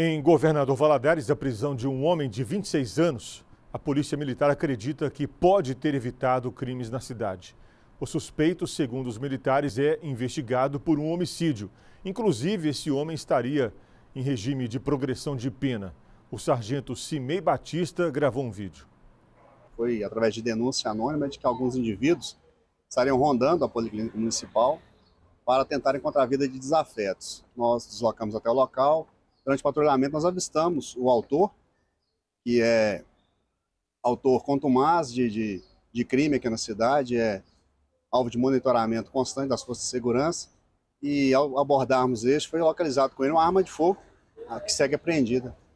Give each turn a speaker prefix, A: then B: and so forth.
A: Em Governador Valadares, a prisão de um homem de 26 anos, a Polícia Militar acredita que pode ter evitado crimes na cidade. O suspeito, segundo os militares, é investigado por um homicídio. Inclusive, esse homem estaria em regime de progressão de pena. O sargento Simei Batista gravou um vídeo.
B: Foi através de denúncia anônima de que alguns indivíduos estariam rondando a Policlínica Municipal para tentar encontrar a vida de desafetos. Nós deslocamos até o local, durante o patrulhamento nós avistamos o autor, que é autor contumaz de, de, de crime aqui na cidade, é alvo de monitoramento constante das forças de segurança, e ao abordarmos este, foi localizado com ele uma arma de fogo, que segue apreendida.